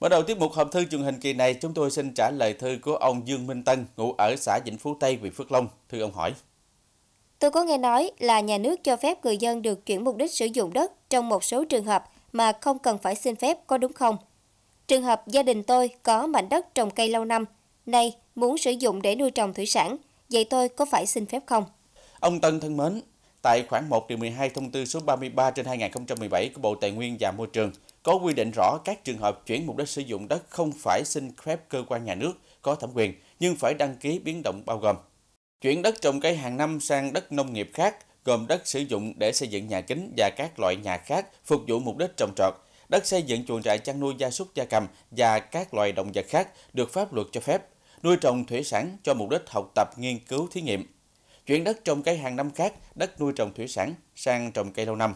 Bắt đầu tiết mục hộp thư truyền hình kỳ này, chúng tôi xin trả lời thư của ông Dương Minh Tân, ngụ ở xã Vĩnh Phú Tây, huyện Phước Long. Thư ông hỏi. Tôi có nghe nói là nhà nước cho phép người dân được chuyển mục đích sử dụng đất trong một số trường hợp mà không cần phải xin phép có đúng không? Trường hợp gia đình tôi có mảnh đất trồng cây lâu năm, nay muốn sử dụng để nuôi trồng thủy sản, vậy tôi có phải xin phép không? Ông Tân thân mến, tại khoảng 1 điều 12 thông tư số 33 trên 2017 của Bộ Tài nguyên và Môi trường có quy định rõ các trường hợp chuyển mục đích sử dụng đất không phải xin phép cơ quan nhà nước có thẩm quyền nhưng phải đăng ký biến động bao gồm chuyển đất trồng cây hàng năm sang đất nông nghiệp khác gồm đất sử dụng để xây dựng nhà kính và các loại nhà khác phục vụ mục đích trồng trọt đất xây dựng chuồng trại chăn nuôi gia súc gia cầm và các loài động vật khác được pháp luật cho phép, nuôi trồng thủy sản cho mục đích học tập, nghiên cứu, thí nghiệm. Chuyển đất trồng cây hàng năm khác, đất nuôi trồng thủy sản sang trồng cây lâu năm.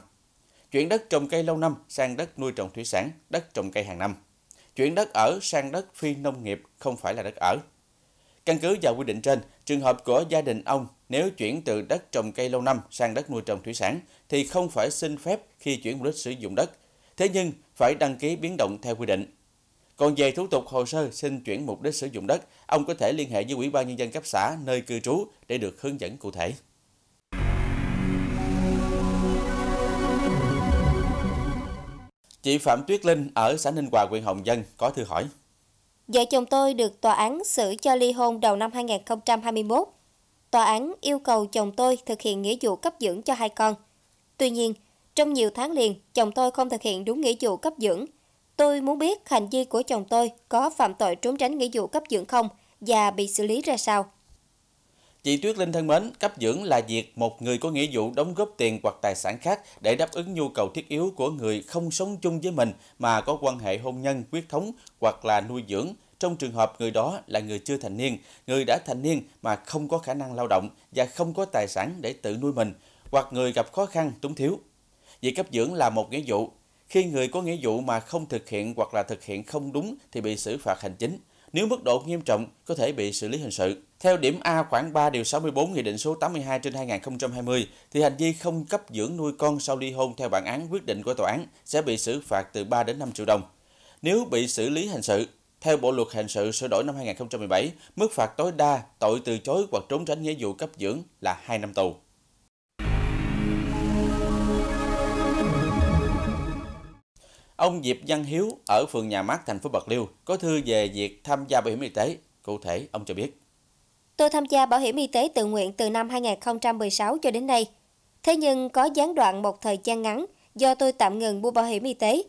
Chuyển đất trồng cây lâu năm sang đất nuôi trồng thủy sản, đất trồng cây hàng năm. Chuyển đất ở sang đất phi nông nghiệp không phải là đất ở. Căn cứ vào quy định trên, trường hợp của gia đình ông nếu chuyển từ đất trồng cây lâu năm sang đất nuôi trồng thủy sản thì không phải xin phép khi chuyển mục đích sử dụng đất thế nhưng phải đăng ký biến động theo quy định. Còn về thủ tục hồ sơ xin chuyển mục đích sử dụng đất, ông có thể liên hệ với Ủy ban Nhân dân cấp xã nơi cư trú để được hướng dẫn cụ thể. Chị Phạm Tuyết Linh ở xã Ninh Hòa, huyện Hồng Dân có thư hỏi. Vợ chồng tôi được tòa án xử cho ly hôn đầu năm 2021. Tòa án yêu cầu chồng tôi thực hiện nghĩa vụ cấp dưỡng cho hai con. Tuy nhiên, trong nhiều tháng liền, chồng tôi không thực hiện đúng nghĩa vụ cấp dưỡng. Tôi muốn biết hành vi của chồng tôi có phạm tội trốn tránh nghĩa vụ cấp dưỡng không và bị xử lý ra sao. Chị Tuyết Linh thân mến, cấp dưỡng là việc một người có nghĩa vụ đóng góp tiền hoặc tài sản khác để đáp ứng nhu cầu thiết yếu của người không sống chung với mình mà có quan hệ hôn nhân, huyết thống hoặc là nuôi dưỡng. Trong trường hợp người đó là người chưa thành niên, người đã thành niên mà không có khả năng lao động và không có tài sản để tự nuôi mình, hoặc người gặp khó khăn, túng thiếu. Việc cấp dưỡng là một nghĩa vụ. Khi người có nghĩa vụ mà không thực hiện hoặc là thực hiện không đúng thì bị xử phạt hành chính. Nếu mức độ nghiêm trọng, có thể bị xử lý hình sự. Theo điểm A khoảng 3 điều 64 Nghị định số 82 trên 2020, thì hành vi không cấp dưỡng nuôi con sau ly hôn theo bản án quyết định của tòa án sẽ bị xử phạt từ 3 đến 5 triệu đồng. Nếu bị xử lý hình sự, theo Bộ luật hình sự sửa đổi năm 2017, mức phạt tối đa tội từ chối hoặc trốn tránh nghĩa vụ cấp dưỡng là 2 năm tù. Ông Diệp Văn Hiếu ở phường Nhà Mát, thành phố Bạc Liêu có thư về việc tham gia bảo hiểm y tế. Cụ thể, ông cho biết. Tôi tham gia bảo hiểm y tế tự nguyện từ năm 2016 cho đến nay. Thế nhưng có gián đoạn một thời gian ngắn do tôi tạm ngừng mua bảo hiểm y tế.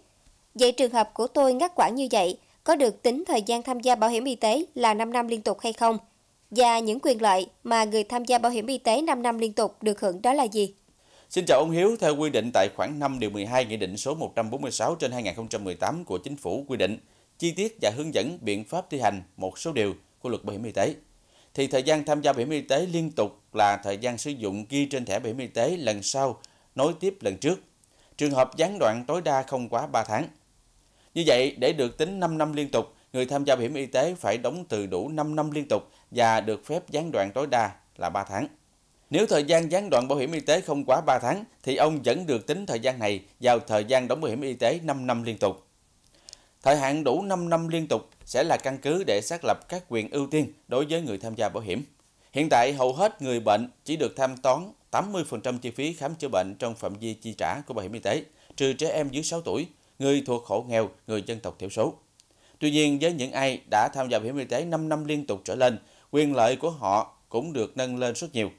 Vậy trường hợp của tôi ngắt quãng như vậy có được tính thời gian tham gia bảo hiểm y tế là 5 năm liên tục hay không? Và những quyền lợi mà người tham gia bảo hiểm y tế 5 năm liên tục được hưởng đó là gì? Xin chào ông Hiếu, theo quy định tại khoản 5 điều 12 Nghị định số 146 trên 2018 của Chính phủ quy định chi tiết và hướng dẫn biện pháp thi hành một số điều của luật bảo hiểm y tế. Thì thời gian tham gia bảo hiểm y tế liên tục là thời gian sử dụng ghi trên thẻ bảo hiểm y tế lần sau nối tiếp lần trước. Trường hợp gián đoạn tối đa không quá 3 tháng. Như vậy, để được tính 5 năm liên tục, người tham gia bảo hiểm y tế phải đóng từ đủ 5 năm liên tục và được phép gián đoạn tối đa là 3 tháng. Nếu thời gian gián đoạn bảo hiểm y tế không quá 3 tháng thì ông vẫn được tính thời gian này vào thời gian đóng bảo hiểm y tế 5 năm liên tục. Thời hạn đủ 5 năm liên tục sẽ là căn cứ để xác lập các quyền ưu tiên đối với người tham gia bảo hiểm. Hiện tại hầu hết người bệnh chỉ được tham toán 80% chi phí khám chữa bệnh trong phạm vi chi trả của bảo hiểm y tế, trừ trẻ em dưới 6 tuổi, người thuộc hộ nghèo, người dân tộc thiểu số. Tuy nhiên, với những ai đã tham gia bảo hiểm y tế 5 năm liên tục trở lên, quyền lợi của họ cũng được nâng lên rất nhiều.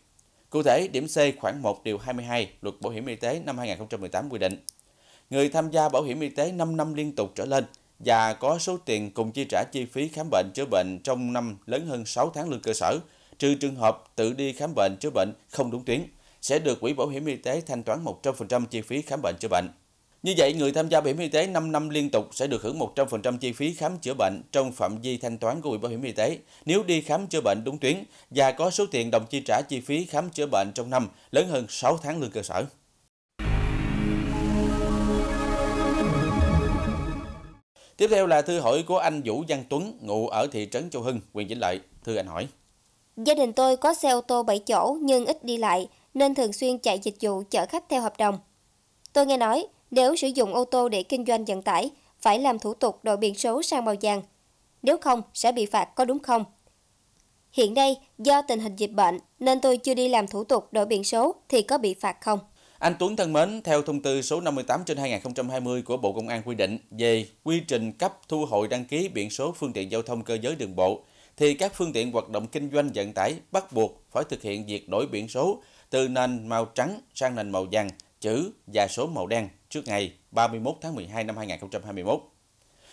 Cụ thể, điểm C khoảng 1 điều 22 Luật Bảo hiểm Y tế năm 2018 quy định, người tham gia bảo hiểm y tế 5 năm liên tục trở lên và có số tiền cùng chi trả chi phí khám bệnh chữa bệnh trong năm lớn hơn 6 tháng lương cơ sở, trừ trường hợp tự đi khám bệnh chữa bệnh không đúng tuyến, sẽ được Quỹ Bảo hiểm Y tế thanh toán 100% chi phí khám bệnh chữa bệnh. Như vậy, người tham gia bảo hiểm y tế 5 năm liên tục sẽ được hưởng 100% chi phí khám chữa bệnh trong phạm vi thanh toán của Quỹ Bảo hiểm y tế nếu đi khám chữa bệnh đúng tuyến và có số tiền đồng chi trả chi phí khám chữa bệnh trong năm lớn hơn 6 tháng lương cơ sở. Tiếp theo là thư hỏi của anh Vũ Văn Tuấn, ngụ ở thị trấn Châu Hưng, huyện Vĩnh Lợi. Thư anh hỏi. Gia đình tôi có xe ô tô 7 chỗ nhưng ít đi lại nên thường xuyên chạy dịch vụ chở khách theo hợp đồng. Tôi nghe nói nếu sử dụng ô tô để kinh doanh vận tải, phải làm thủ tục đổi biển số sang màu vàng. Nếu không, sẽ bị phạt có đúng không? Hiện nay, do tình hình dịch bệnh nên tôi chưa đi làm thủ tục đổi biển số thì có bị phạt không? Anh Tuấn thân mến, theo thông tư số 58 trên 2020 của Bộ Công an quy định về quy trình cấp thu hồi đăng ký biển số phương tiện giao thông cơ giới đường bộ, thì các phương tiện hoạt động kinh doanh vận tải bắt buộc phải thực hiện việc đổi biển số từ nền màu trắng sang nền màu vàng, chữ và số màu đen trước ngày 31 tháng 12 năm 2021.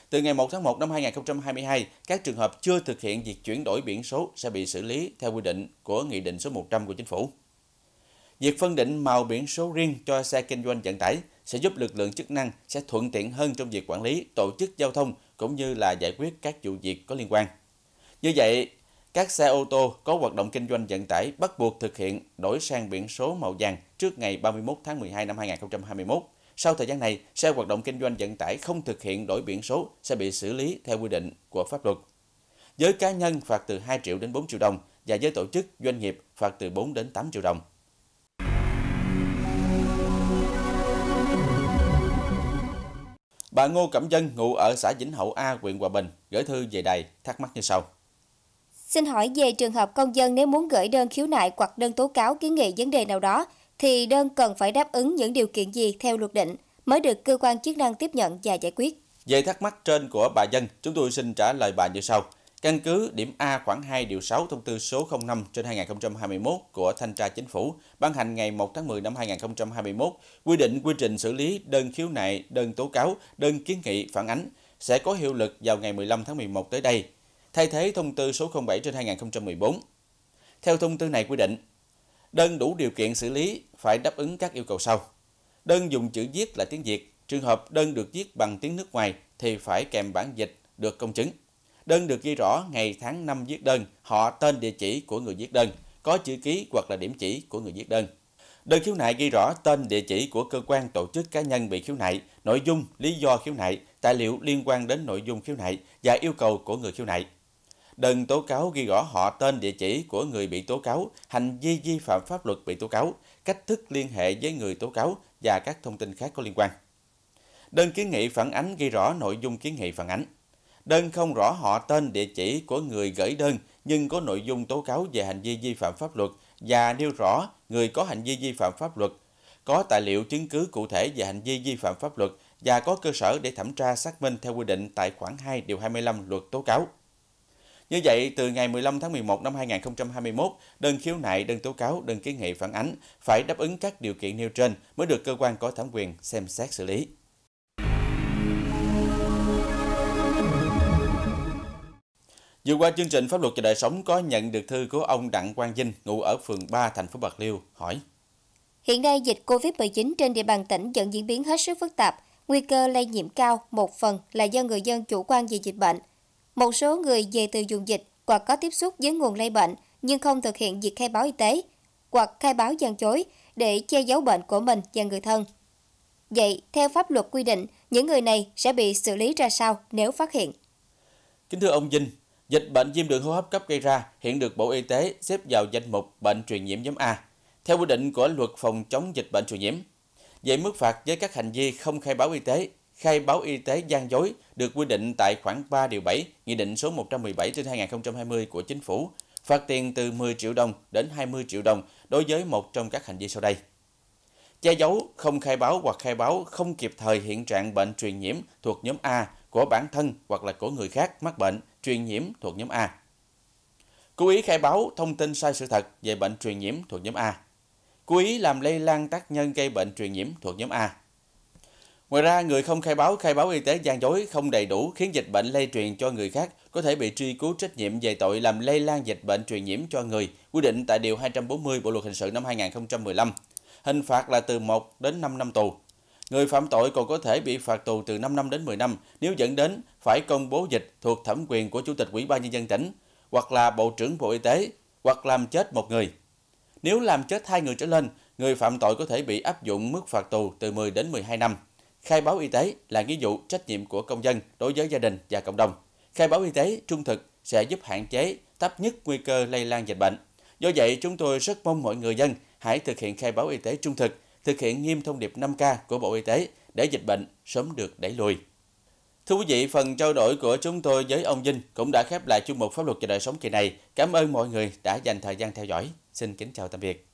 Từ ngày 1 tháng 1 năm 2022, các trường hợp chưa thực hiện việc chuyển đổi biển số sẽ bị xử lý theo quy định của Nghị định số 100 của Chính phủ. Việc phân định màu biển số riêng cho xe kinh doanh vận tải sẽ giúp lực lượng chức năng sẽ thuận tiện hơn trong việc quản lý, tổ chức giao thông cũng như là giải quyết các vụ việc có liên quan. Như vậy, các xe ô tô có hoạt động kinh doanh vận tải bắt buộc thực hiện đổi sang biển số màu vàng trước ngày 31 tháng 12 năm 2021 sau thời gian này, xe hoạt động kinh doanh vận tải không thực hiện đổi biển số sẽ bị xử lý theo quy định của pháp luật. Với cá nhân phạt từ 2 triệu đến 4 triệu đồng và với tổ chức, doanh nghiệp phạt từ 4 đến 8 triệu đồng. Bà Ngô Cẩm Dân ngụ ở xã Vĩnh Hậu A, huyện Hòa Bình gửi thư về đài thắc mắc như sau. Xin hỏi về trường hợp công dân nếu muốn gửi đơn khiếu nại hoặc đơn tố cáo kiến nghị vấn đề nào đó thì đơn cần phải đáp ứng những điều kiện gì theo luật định mới được cơ quan chức năng tiếp nhận và giải quyết. Về thắc mắc trên của bà Dân, chúng tôi xin trả lời bà như sau. Căn cứ điểm A khoảng 2 điều 6 thông tư số 05 trên 2021 của Thanh tra Chính phủ ban hành ngày 1 tháng 10 năm 2021 quy định quy trình xử lý đơn khiếu nại, đơn tố cáo, đơn kiến nghị, phản ánh sẽ có hiệu lực vào ngày 15 tháng 11 tới đây, thay thế thông tư số 07 trên 2014. Theo thông tư này quy định, Đơn đủ điều kiện xử lý phải đáp ứng các yêu cầu sau. Đơn dùng chữ viết là tiếng Việt, trường hợp đơn được viết bằng tiếng nước ngoài thì phải kèm bản dịch được công chứng. Đơn được ghi rõ ngày tháng năm viết đơn, họ tên địa chỉ của người viết đơn, có chữ ký hoặc là điểm chỉ của người viết đơn. Đơn khiếu nại ghi rõ tên địa chỉ của cơ quan tổ chức cá nhân bị khiếu nại, nội dung, lý do khiếu nại, tài liệu liên quan đến nội dung khiếu nại và yêu cầu của người khiếu nại. Đơn tố cáo ghi rõ họ tên địa chỉ của người bị tố cáo, hành vi vi phạm pháp luật bị tố cáo, cách thức liên hệ với người tố cáo và các thông tin khác có liên quan. Đơn kiến nghị phản ánh ghi rõ nội dung kiến nghị phản ánh. Đơn không rõ họ tên địa chỉ của người gửi đơn nhưng có nội dung tố cáo về hành vi vi phạm pháp luật và nêu rõ người có hành vi vi phạm pháp luật, có tài liệu chứng cứ cụ thể về hành vi vi phạm pháp luật và có cơ sở để thẩm tra xác minh theo quy định tại khoản 2 điều 25 luật tố cáo. Như vậy, từ ngày 15 tháng 11 năm 2021, đơn khiếu nại, đơn tố cáo, đơn kiến nghị phản ánh phải đáp ứng các điều kiện nêu trên mới được cơ quan có thẩm quyền xem xét xử lý. Vừa qua chương trình Pháp luật và đời sống có nhận được thư của ông Đặng Quang Vinh, ngụ ở phường 3 thành phố Bạc Liêu, hỏi: Hiện nay dịch COVID-19 trên địa bàn tỉnh vẫn diễn biến hết sức phức tạp, nguy cơ lây nhiễm cao một phần là do người dân chủ quan về dịch bệnh, một số người về từ vùng dịch hoặc có tiếp xúc với nguồn lây bệnh nhưng không thực hiện việc khai báo y tế hoặc khai báo gian chối để che giấu bệnh của mình và người thân. Vậy, theo pháp luật quy định, những người này sẽ bị xử lý ra sao nếu phát hiện? Kính thưa ông Vinh, dịch bệnh viêm đường hô hấp cấp gây ra hiện được Bộ Y tế xếp vào danh mục bệnh truyền nhiễm nhóm A theo quy định của luật phòng chống dịch bệnh truyền nhiễm. Vậy mức phạt với các hành vi không khai báo y tế khai báo y tế gian dối được quy định tại khoản 3 điều 7 Nghị định số 117 trên 2020 của Chính phủ, phạt tiền từ 10 triệu đồng đến 20 triệu đồng đối với một trong các hành vi sau đây. Che giấu, không khai báo hoặc khai báo không kịp thời hiện trạng bệnh truyền nhiễm thuộc nhóm A của bản thân hoặc là của người khác mắc bệnh truyền nhiễm thuộc nhóm A. Cố ý khai báo thông tin sai sự thật về bệnh truyền nhiễm thuộc nhóm A. Cố ý làm lây lan tác nhân gây bệnh truyền nhiễm thuộc nhóm A Ngoài ra, người không khai báo khai báo y tế gian dối không đầy đủ khiến dịch bệnh lây truyền cho người khác có thể bị truy cứu trách nhiệm về tội làm lây lan dịch bệnh truyền nhiễm cho người, quy định tại Điều 240 Bộ Luật Hình sự năm 2015. Hình phạt là từ 1 đến 5 năm tù. Người phạm tội còn có thể bị phạt tù từ 5 năm đến 10 năm nếu dẫn đến phải công bố dịch thuộc thẩm quyền của Chủ tịch Ủy ban Nhân dân tỉnh hoặc là Bộ trưởng Bộ Y tế hoặc làm chết một người. Nếu làm chết hai người trở lên, người phạm tội có thể bị áp dụng mức phạt tù từ 10 đến 12 năm. Khai báo y tế là nghĩa vụ trách nhiệm của công dân đối với gia đình và cộng đồng. Khai báo y tế trung thực sẽ giúp hạn chế thấp nhất nguy cơ lây lan dịch bệnh. Do vậy, chúng tôi rất mong mọi người dân hãy thực hiện khai báo y tế trung thực, thực hiện nghiêm thông điệp 5K của Bộ Y tế để dịch bệnh sớm được đẩy lùi. Thưa quý vị, phần trao đổi của chúng tôi với ông Vinh cũng đã khép lại chương mục pháp luật và đời sống kỳ này. Cảm ơn mọi người đã dành thời gian theo dõi. Xin kính chào tạm biệt.